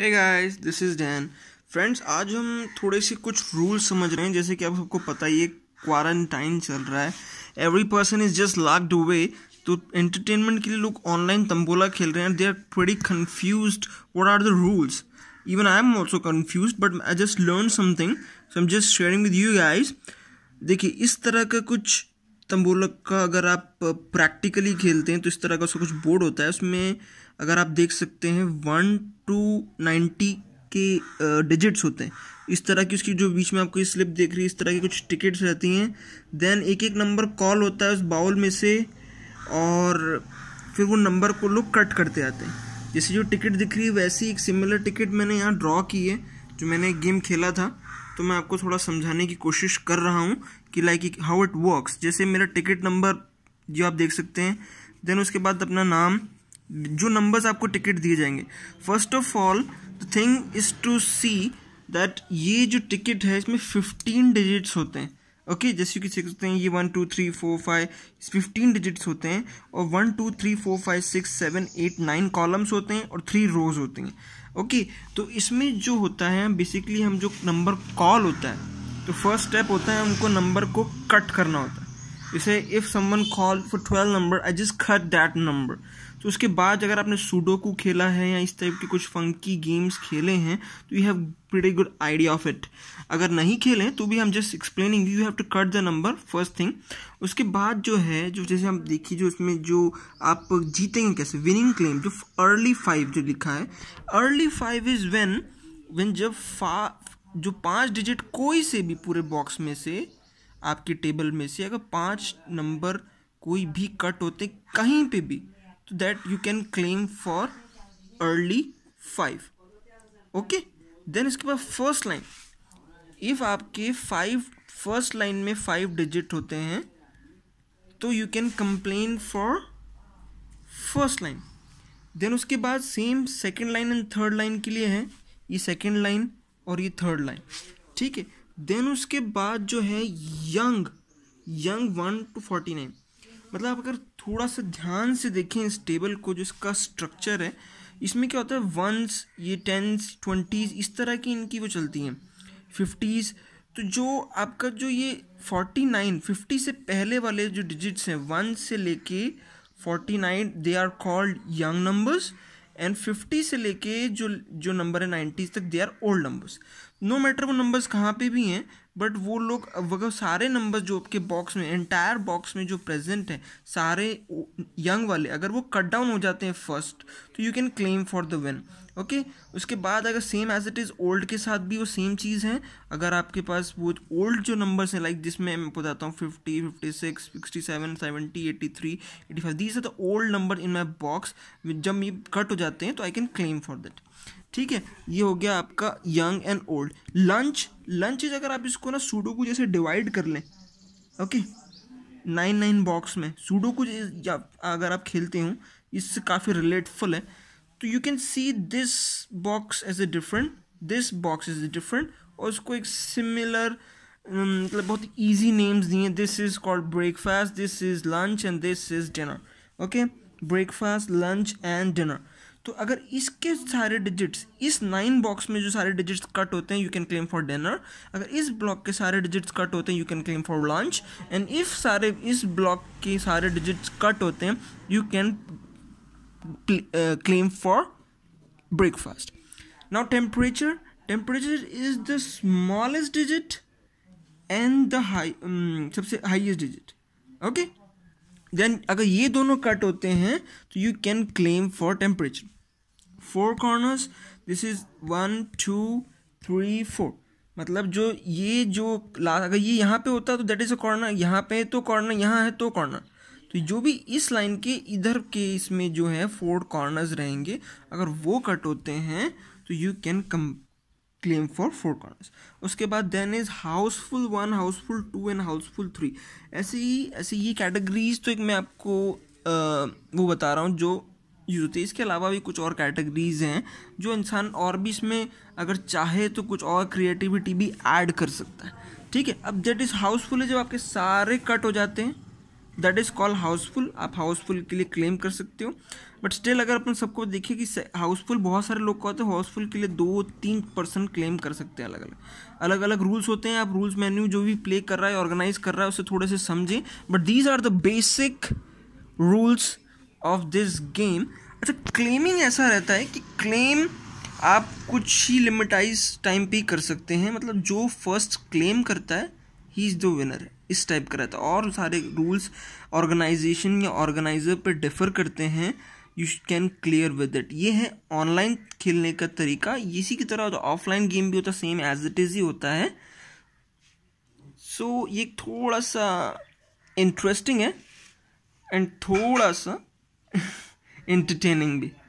Hey guys this is Dan friends आज हम थोड़े से कुछ रूल्स समझ रहे हैं जैसे कि आप सबको पता ही है क्वारंटाइन चल रहा है every person is just locked away तो एंटरटेनमेंट के लिए लोग ऑनलाइन तंबोला खेल रहे हैं they are very confuse what are the rules even I am also confuse but I just learn something so am just sharing with you guys देखिए इस तरह का कुछ तंबोलक का अगर आप प्रैक्टिकली खेलते हैं तो इस तरह का उसका कुछ बोर्ड होता है उसमें अगर आप देख सकते हैं वन टू नाइन्टी के डिजिट्स होते हैं इस तरह की उसकी जो बीच में आपको स्लिप देख रही है इस तरह की कुछ टिकट्स रहती हैं देन एक एक नंबर कॉल होता है उस बाउल में से और फिर वो नंबर को लोग कट करते आते हैं जैसे जो टिकट दिख रही है वैसी एक सिमिलर टिकट मैंने यहाँ ड्रॉ की है जो मैंने गेम खेला था तो मैं आपको थोड़ा समझाने की कोशिश कर रहा हूँ कि लाइक हाउ इट वर्क्स जैसे मेरा टिकट नंबर जो आप देख सकते हैं देन उसके बाद अपना नाम जो नंबर्स आपको टिकट दिए जाएंगे first of all the thing is to see that ये जो टिकट है इसमें फिफ्टीन डिजिट्स होते हैं ओके okay, जैसे कि सीख सकते हैं ये one two three four five fifteen digits होते हैं और one two three four five six seven eight nine columns होते हैं और थ्री रोज होते हैं ओके okay, तो इसमें जो होता है बेसिकली हम जो नंबर कॉल होता है तो फर्स्ट स्टेप होता है उनको नंबर को कट करना होता है इसे if someone call for twelve number I just cut that number तो उसके बाद अगर आपने सूडो को खेला है या इस टाइप के कुछ फंकी गेम्स खेले हैं तो you have very good idea of it अगर नहीं खेले तो भी हम just explaining you have to cut the number first thing उसके बाद जो है जो जैसे हम देखिए जो उसमें जो आप जीतेंगे कैसे विनिंग क्लेम जो अर्ली फाइव जो लिखा है early five is when when जब फा जो पाँच डिजिट कोई से भी पूरे बॉक्स में से आपके टेबल में से अगर पाँच नंबर कोई भी कट होते कहीं पे भी तो that you can claim for early five okay then इसके बाद फर्स्ट लाइन इफ़ आपके फाइव फर्स्ट लाइन में फाइव डिजिट होते हैं तो you can complain for first line then उसके बाद same second line and third line के लिए है ये सेकेंड लाइन और ये थर्ड लाइन ठीक है देन उसके बाद जो है young young one two forty nine मतलब अगर थोड़ा सा ध्यान से देखें इस टेबल को जो इसका स्ट्रक्चर है इसमें क्या होता है वंस ये टेंस ट्वेंटीज़ इस तरह की इनकी वो चलती हैं फिफ्टीज़ तो जो आपका जो ये फोर्टी नाइन फिफ्टी से पहले वाले जो डिजिट्स हैं वन से लेके forty nine they are called young numbers and fifty से लेके जो जो नंबर है नाइन्टीज तक they are old numbers no matter वो नंबर्स कहाँ पे भी हैं बट वो लोग वगैरह सारे नंबर्स जो आपके बॉक्स में एंटायर बॉक्स में जो प्रेजेंट है सारे यंग वाले अगर वो कट डाउन हो जाते हैं फर्स्ट तो you can claim for the win okay okay? उसके बाद अगर same as it is old के साथ भी वो सेम चीज़ है अगर आपके पास वो ओल्ड जो नंबर्स हैं लाइक जिसमें मैं बताता हूँ fifty fifty six sixty seven seventy eighty three eighty five these are the old number in my box जब ये कट हो जाते हैं तो I can claim for that ठीक है ये हो गया आपका young and old lunch lunch is अगर आप इसको ना सूडो को जैसे डिवाइड कर लें ओके नाइन नाइन बॉक्स में सूडो को अगर आप खेलते हो इससे काफ़ी रिलेटफुल है तो you can see this box as a different this box is different और उसको एक सिमिलर um, मतलब बहुत ईजी नेम्स दिए this is called breakfast this is lunch and this is dinner okay breakfast lunch and dinner तो अगर इसके सारे डिजिट्स इस नाइन बॉक्स में जो सारे डिजिट्स कट होते हैं you can claim for dinner अगर इस ब्लॉक के सारे डिजिट्स कट होते हैं you can claim for lunch and if सारे इस ब्लॉक के सारे डिजिट्स कट होते हैं you can uh, claim for breakfast now temperature temperature is the smallest digit and the high सबसे हाईएस्ट डिजिट ओके देन अगर ये दोनों कट होते हैं तो you can claim for temperature four corners this is one two three four मतलब जो ये जो लास्ट अगर ये यहाँ पे होता तो दैट इज़ अ कॉर्नर यहाँ पे तो कॉर्नर यहाँ है तो कॉर्नर तो जो भी इस लाइन के इधर के इसमें जो है फोर कॉर्नर्स रहेंगे अगर वो कट होते हैं तो you can come claim for four corners उसके बाद then is housefull one housefull two and housefull three ऐसे ही ऐसे ही कैटेगरीज तो एक मैं आपको आ, वो बता रहा हूँ जो यूज़ होती है इसके अलावा भी कुछ और कैटेगरीज हैं जो इंसान और भी इसमें अगर चाहे तो कुछ और क्रिएटिविटी भी ऐड कर सकता है ठीक है अब जेट इज़ हाउसफुल है जब आपके सारे कट हो जाते हैं दैट इज़ कॉल हाउसफुल आप हाउसफुल के लिए क्लेम कर सकते हो बट स्टिल अगर अपन सबको देखिए कि हाउसफुल बहुत सारे लोग कहते हैं हाउसफुल के लिए दो तीन परसेंट क्लेम कर सकते हैं अलग अलग अलग अलग रूल्स होते हैं आप रूल्स मेन्यू जो भी प्ले कर रहा है ऑर्गेनाइज कर रहा है उसे थोड़े से समझें but these are the basic rules of this game अच्छा क्लेमिंग ऐसा रहता है कि क्लेम आप कुछ ही लिमिटाइज टाइम पे कर सकते हैं मतलब जो फर्स्ट क्लेम करता है ही इज़ द विनर है इस टाइप का रहता है और सारे रूल्स ऑर्गेनाइजेशन या ऑर्गेनाइजर पर डिफर करते हैं you can clear with it ये है ऑनलाइन खेलने का तरीका इसी की तरह ऑफलाइन तो गेम भी होता है सेम एज इट इज़ ही होता है सो so, ये थोड़ा सा इंटरेस्टिंग है एंड थोड़ा सा एंटरटेनिंग भी